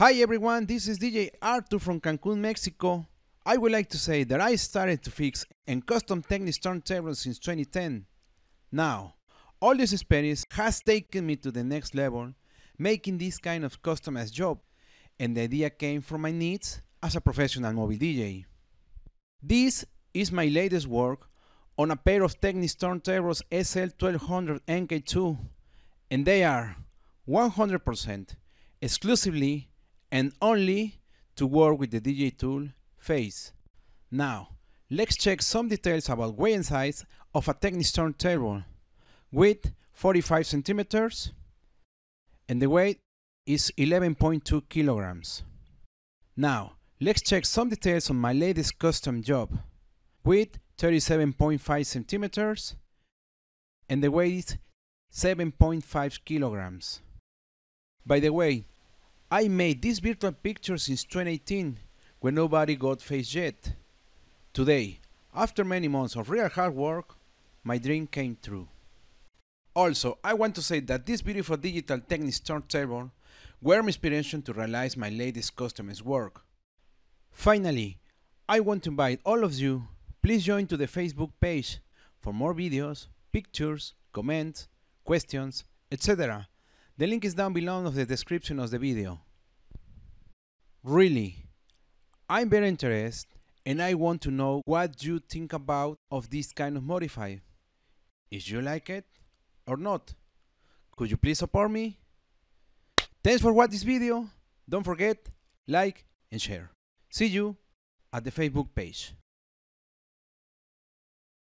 Hi everyone, this is DJ Arthur from Cancun, Mexico. I would like to say that I started to fix and custom Technics turntables since 2010. Now, all this experience has taken me to the next level, making this kind of customized job, and the idea came from my needs as a professional mobile DJ. This is my latest work on a pair of Technics turntables SL1200 NK2, and they are 100% exclusively and only to work with the DJ tool phase. Now, let's check some details about weight and size of a Technics turntable. Width 45 centimeters and the weight is 11.2 kilograms. Now, let's check some details on my latest custom job. Width 37.5 centimeters and the weight is 7.5 kilograms. By the way, I made these virtual pictures since 2018 when nobody got face yet. Today, after many months of real hard work, my dream came true. Also, I want to say that this beautiful digital Technics turntable were my inspiration to realize my latest customer's work. Finally, I want to invite all of you, please join to the Facebook page for more videos, pictures, comments, questions, etc. The link is down below in the description of the video. Really, I'm very interested and I want to know what you think about of this kind of modify. If you like it or not. Could you please support me? Thanks for watching this video. Don't forget, like and share. See you at the Facebook page.